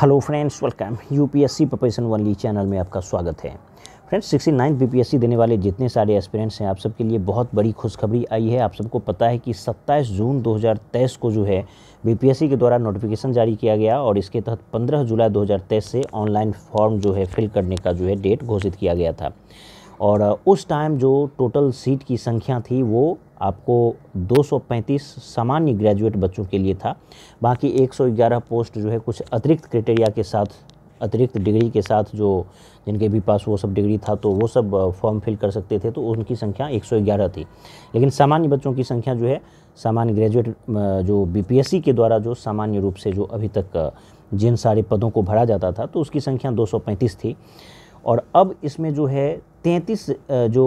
hello friends welcome UPSC profession only channel में आपका स्वागत है फ्रेंड्स सिक्सटी नाइन बीपीएससी देने वाले जितने सारे एस्पिरेंट्स हैं आप सबके लिए बहुत बड़ी खुशखबरी आई है आप सबको पता है कि 27 जून 2023 को जो है बीपीएससी के द्वारा नोटिफिकेशन जारी किया गया और इसके तहत 15 जुलाई 2023 से ऑनलाइन फॉर्म जो है फिल करने का जो है डेट घोषित किया गया था और उस टाइम जो टोटल सीट की संख्या थी वो आपको 235 सामान्य ग्रेजुएट बच्चों के लिए था बाकी 111 पोस्ट जो है कुछ अतिरिक्त क्राइटेरिया के साथ अतिरिक्त डिग्री के साथ जो जिनके भी पास वो सब डिग्री था तो वो सब फॉर्म फिल कर सकते थे तो उनकी संख्या 111 थी लेकिन सामान्य बच्चों की संख्या जो है सामान्य ग्रेजुएट जो बीपीएससी के द्वारा जो सामान्य रूप से जो अभी तक जिन सारे पदों को भरा जाता था तो उसकी संख्या 235 थी और अब इसमें जो है तैंतीस जो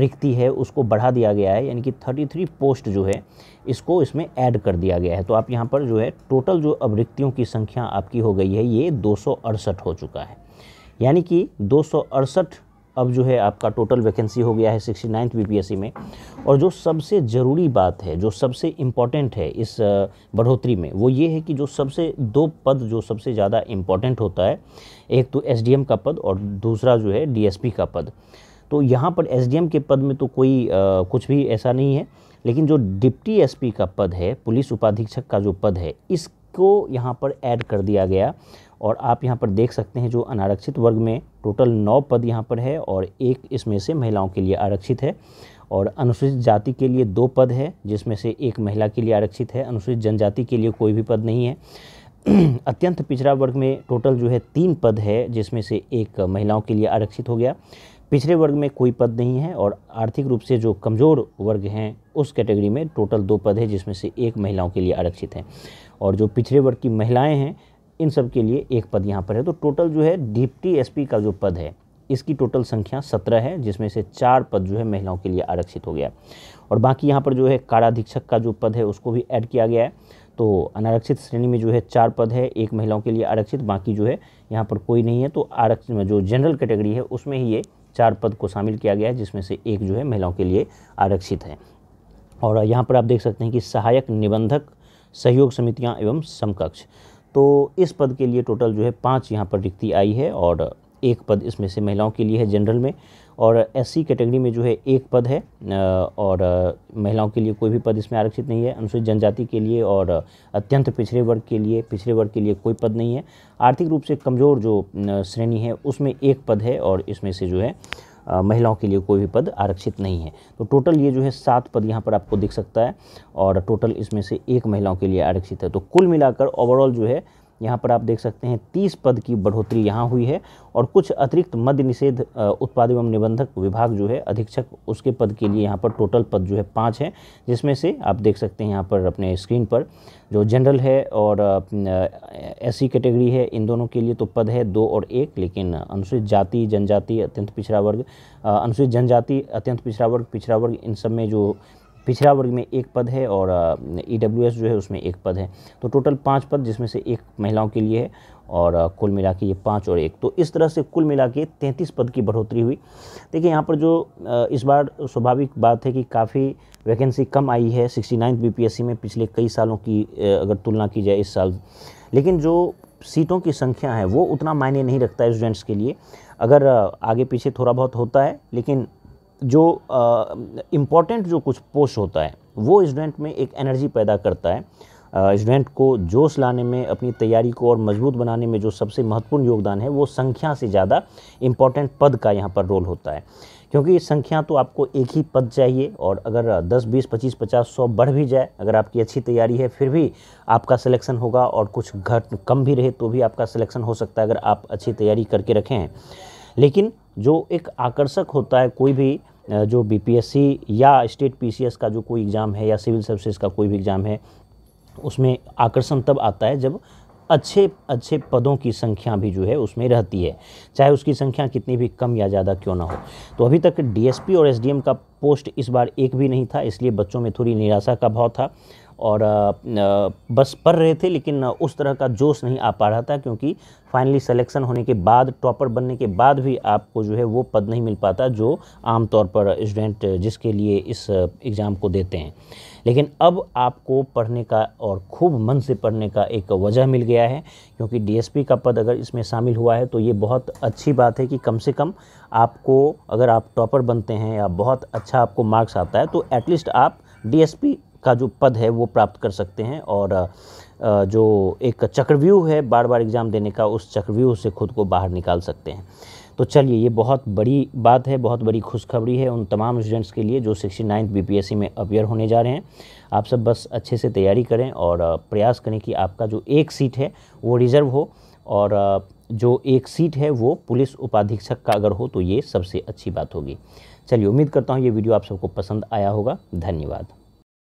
रिक्ति है उसको बढ़ा दिया गया है यानी कि थर्टी थ्री पोस्ट जो है इसको इसमें ऐड कर दिया गया है तो आप यहाँ पर जो है टोटल जो अब रिक्तियों की संख्या आपकी हो गई है ये दो हो चुका है यानी कि दो अब जो है आपका टोटल वैकेंसी हो गया है सिक्सटी नाइन्थ बी में और जो सबसे ज़रूरी बात है जो सबसे इम्पॉर्टेंट है इस बढ़ोतरी में वो ये है कि जो सबसे दो पद जो सबसे ज़्यादा इम्पॉर्टेंट होता है एक तो एस का पद और दूसरा जो है डी का पद तो यहाँ पर एस के पद में तो कोई आ, कुछ भी ऐसा नहीं है लेकिन जो डिप्टी एस का पद है पुलिस उपाधीक्षक का जो पद है इसको यहाँ पर ऐड कर दिया गया और आप यहाँ पर देख सकते हैं जो अनारक्षित वर्ग में टोटल नौ पद यहाँ पर है और एक इसमें से महिलाओं के लिए आरक्षित है और अनुसूचित जाति के लिए दो पद है जिसमें से एक महिला के लिए आरक्षित है अनुसूचित जनजाति के लिए कोई भी पद नहीं है अत्यंत पिछड़ा वर्ग में टोटल जो है तीन पद है जिसमें से एक महिलाओं के लिए आरक्षित हो गया पिछड़े वर्ग में कोई पद नहीं है और आर्थिक रूप से जो कमज़ोर वर्ग हैं उस कैटेगरी में टोटल दो पद है जिसमें से एक महिलाओं के लिए आरक्षित हैं और जो पिछड़े वर्ग की महिलाएं हैं इन सब के लिए एक पद यहाँ पर है तो टोटल जो है डिप्टी एसपी का जो पद है इसकी टोटल संख्या सत्रह है जिसमें से चार पद जो है महिलाओं के लिए आरक्षित हो गया और बाकी यहाँ पर जो है काराधीक्षक का जो पद है उसको भी ऐड किया गया है तो अनारक्षित श्रेणी में जो है चार पद है एक महिलाओं के लिए आरक्षित बाकी जो है यहाँ पर कोई नहीं है तो आरक्षित जो जनरल कैटेगरी है उसमें ही ये चार पद को शामिल किया गया है जिसमें से एक जो है महिलाओं के लिए आरक्षित है और यहाँ पर आप देख सकते हैं कि सहायक निबंधक सहयोग समितियाँ एवं समकक्ष तो इस पद के लिए टोटल जो है पाँच यहाँ पर रिक्ति आई है और एक पद इसमें से महिलाओं के लिए है जनरल में और एससी कैटेगरी में जो है एक पद है और महिलाओं के लिए कोई भी पद इसमें आरक्षित नहीं है अनुसूचित जनजाति के लिए और अत्यंत पिछड़े वर्ग के लिए पिछड़े वर्ग के लिए कोई पद नहीं है आर्थिक रूप से कमज़ोर जो श्रेणी है उसमें एक पद है और इसमें से जो है महिलाओं के लिए कोई भी पद आरक्षित नहीं है तो टोटल ये जो है सात पद यहाँ पर आपको दिख सकता है और टोटल इसमें से एक महिलाओं के लिए आरक्षित है तो कुल मिलाकर ओवरऑल जो है यहाँ पर आप देख सकते हैं तीस पद की बढ़ोतरी यहाँ हुई है और कुछ अतिरिक्त मद्य निषेध उत्पाद एवं निबंधक विभाग जो है अधीक्षक उसके पद के लिए यहाँ पर टोटल पद जो है पाँच है जिसमें से आप देख सकते हैं यहाँ पर अपने स्क्रीन पर जो जनरल है और एस कैटेगरी है इन दोनों के लिए तो पद है दो और एक लेकिन अनुसूचित जाति जनजाति अत्यंत पिछड़ा वर्ग अनुसूचित जनजाति अत्यंत पिछड़ा वर्ग पिछड़ा वर्ग इन सब में जो पिछड़ा वर्ग में एक पद है और ई डब्ल्यू एस जो है उसमें एक पद है तो टोटल पाँच पद जिसमें से एक महिलाओं के लिए है और कुल मिला के ये पाँच और एक तो इस तरह से कुल मिला के तैंतीस पद की बढ़ोतरी हुई देखिए यहाँ पर जो इस बार स्वाभाविक बात है कि काफ़ी वैकेंसी कम आई है सिक्सटी नाइन्थ बी में पिछले कई सालों की अगर तुलना की जाए इस साल लेकिन जो सीटों की संख्या है वो उतना मायने नहीं रखता है स्टूडेंट्स के लिए अगर आगे पीछे थोड़ा बहुत होता है लेकिन जो इम्पोर्टेंट जो कुछ पोस्ट होता है वो स्टूडेंट में एक एनर्जी पैदा करता है स्टूडेंट को जोश लाने में अपनी तैयारी को और मजबूत बनाने में जो सबसे महत्वपूर्ण योगदान है वो संख्या से ज़्यादा इम्पॉर्टेंट पद का यहाँ पर रोल होता है क्योंकि संख्या तो आपको एक ही पद चाहिए और अगर 10, 20, 25, 50, 100 बढ़ भी जाए अगर आपकी अच्छी तैयारी है फिर भी आपका सिलेक्शन होगा और कुछ घट कम भी रहे तो भी आपका सिलेक्शन हो सकता है अगर आप अच्छी तैयारी करके रखें लेकिन जो एक आकर्षक होता है कोई भी जो बीपीएससी या स्टेट पीसीएस का जो कोई एग्ज़ाम है या सिविल सर्विसेज का कोई भी एग्ज़ाम है उसमें आकर्षण तब आता है जब अच्छे अच्छे पदों की संख्या भी जो है उसमें रहती है चाहे उसकी संख्या कितनी भी कम या ज़्यादा क्यों ना हो तो अभी तक डीएसपी और एसडीएम का पोस्ट इस बार एक भी नहीं था इसलिए बच्चों में थोड़ी निराशा का भाव था और बस पढ़ रहे थे लेकिन उस तरह का जोश नहीं आ पा रहा था क्योंकि फाइनली सिलेक्शन होने के बाद टॉपर बनने के बाद भी आपको जो है वो पद नहीं मिल पाता जो आम तौर पर स्टूडेंट जिसके लिए इस एग्ज़ाम को देते हैं लेकिन अब आपको पढ़ने का और खूब मन से पढ़ने का एक वजह मिल गया है क्योंकि डी का पद अगर इसमें शामिल हुआ है तो ये बहुत अच्छी बात है कि कम से कम आपको अगर आप टॉपर बनते हैं या बहुत अच्छा आपको मार्क्स आता है तो एटलीस्ट आप डी का जो पद है वो प्राप्त कर सकते हैं और जो एक चक्रव्यूह है बार बार एग्ज़ाम देने का उस चक्रव्यूह से खुद को बाहर निकाल सकते हैं तो चलिए ये बहुत बड़ी बात है बहुत बड़ी खुशखबरी है उन तमाम स्टूडेंट्स के लिए जो सिक्सटी नाइन्थ बी में अपेयर होने जा रहे हैं आप सब बस अच्छे से तैयारी करें और प्रयास करें कि आपका जो एक सीट है वो रिज़र्व हो और जो एक सीट है वो पुलिस उपाधीक्षक का अगर हो तो ये सबसे अच्छी बात होगी चलिए उम्मीद करता हूँ ये वीडियो आप सबको पसंद आया होगा धन्यवाद